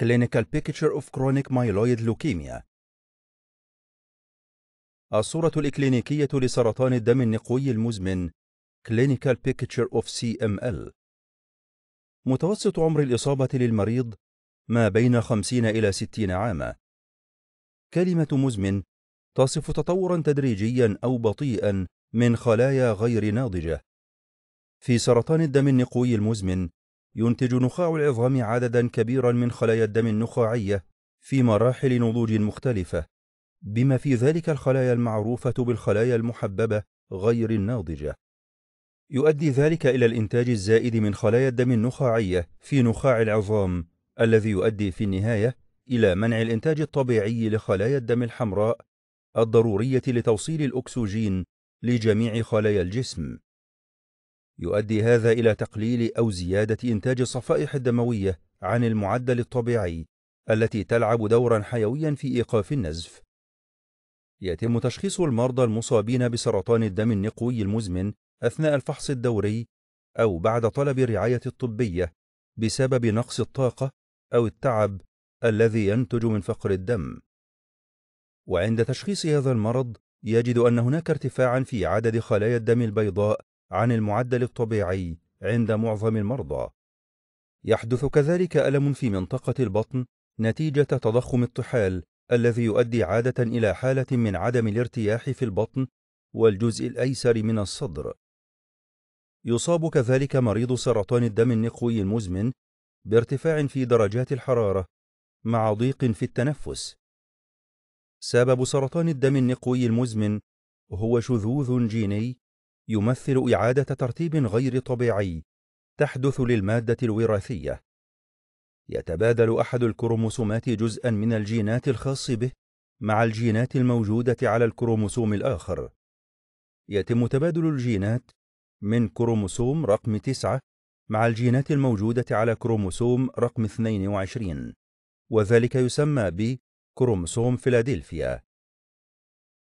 Clinical Picture of Chronic Myeloid Leukemia الصورة الإكلينيكية لسرطان الدم النقوي المزمن Clinical Picture of CML متوسط عمر الإصابة للمريض ما بين 50 إلى 60 عاما كلمة مزمن تصف تطورا تدريجيا أو بطيئا من خلايا غير ناضجة في سرطان الدم النقوي المزمن ينتج نخاع العظام عددا كبيرا من خلايا الدم النخاعية في مراحل نضوج مختلفة بما في ذلك الخلايا المعروفة بالخلايا المحببة غير الناضجة يؤدي ذلك إلى الإنتاج الزائد من خلايا الدم النخاعية في نخاع العظام الذي يؤدي في النهاية إلى منع الإنتاج الطبيعي لخلايا الدم الحمراء الضرورية لتوصيل الأكسجين لجميع خلايا الجسم يؤدي هذا إلى تقليل أو زيادة إنتاج الصفائح الدموية عن المعدل الطبيعي التي تلعب دورا حيويا في إيقاف النزف يتم تشخيص المرضى المصابين بسرطان الدم النقوي المزمن أثناء الفحص الدوري أو بعد طلب الرعاية الطبية بسبب نقص الطاقة أو التعب الذي ينتج من فقر الدم وعند تشخيص هذا المرض يجد أن هناك ارتفاعا في عدد خلايا الدم البيضاء عن المعدل الطبيعي عند معظم المرضى يحدث كذلك ألم في منطقة البطن نتيجة تضخم الطحال الذي يؤدي عادة إلى حالة من عدم الارتياح في البطن والجزء الأيسر من الصدر يصاب كذلك مريض سرطان الدم النقوي المزمن بارتفاع في درجات الحرارة مع ضيق في التنفس سبب سرطان الدم النقوي المزمن هو شذوذ جيني يمثل إعادة ترتيب غير طبيعي تحدث للمادة الوراثية يتبادل أحد الكروموسومات جزءا من الجينات الخاص به مع الجينات الموجودة على الكروموسوم الآخر يتم تبادل الجينات من كروموسوم رقم 9 مع الجينات الموجودة على كروموسوم رقم 22 وذلك يسمى بكروموسوم فيلادلفيا